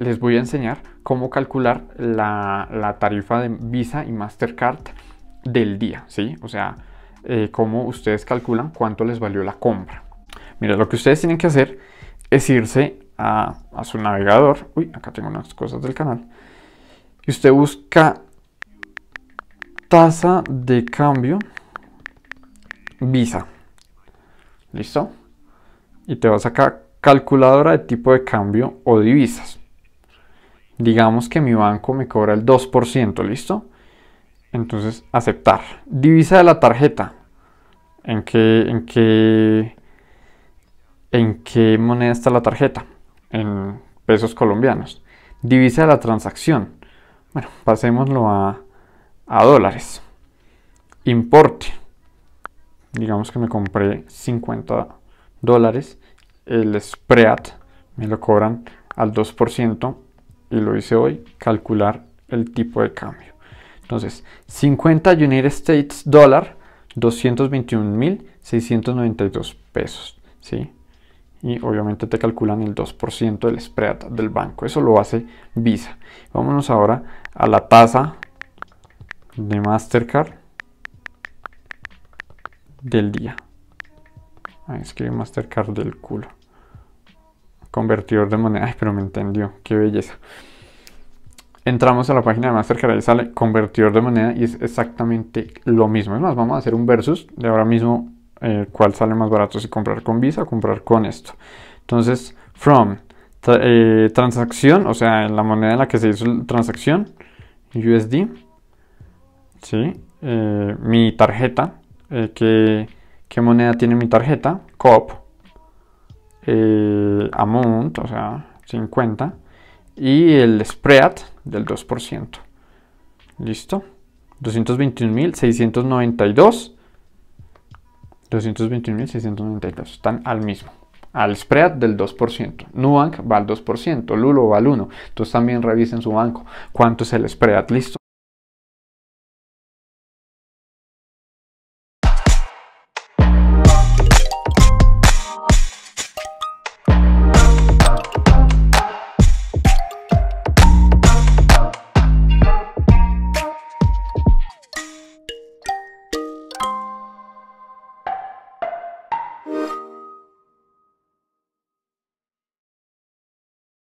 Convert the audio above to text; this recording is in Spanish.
les voy a enseñar cómo calcular la, tarifa de Visa y Mastercard del día, ¿sí? O sea, eh, cómo ustedes calculan cuánto les valió la compra. Mira, lo que ustedes tienen que hacer es irse a, a su navegador. Uy, acá tengo unas cosas del canal. Y usted busca tasa de cambio Visa. ¿Listo? Y te vas acá, calculadora de tipo de cambio o divisas. Digamos que mi banco me cobra el 2%, ¿listo? Entonces, aceptar. Divisa de la tarjeta. ¿En qué, en en qué moneda está la tarjeta? En pesos colombianos. Divisa de la transacción. Bueno, pasémoslo a, a dólares. Importe. Digamos que me compré 50 dólares. El spread me lo cobran al 2% y lo hice hoy, calcular el tipo de cambio. Entonces, 50 United States Dollar, 221.692 pesos, ¿sí? Y obviamente te calculan el 2% del spread del banco. Eso lo hace Visa. Vámonos ahora a la tasa de Mastercard del día. Ahí escribe Mastercard del culo convertidor de moneda. Ay, pero me entendió, qué belleza. Entramos a la página de Mastercard y sale convertidor de moneda y es exactamente lo mismo. Es más, vamos a hacer un versus de ahora mismo eh, cuál sale más barato, si comprar con Visa o comprar con esto. Entonces, from eh, transacción, o sea, la moneda en la que se hizo la transacción, USD, eh, mi tarjeta, ¿qué, ¿qué moneda tiene mi tarjeta? COP el amount, o sea, 50, y el spread del 2%. ¿Listo? 221.692. 221.692. Están al mismo. Al spread del 2%. Nubank va al 2%, Lulo va al 1%. Entonces también revisen su banco. ¿Cuánto es el spread? Listo.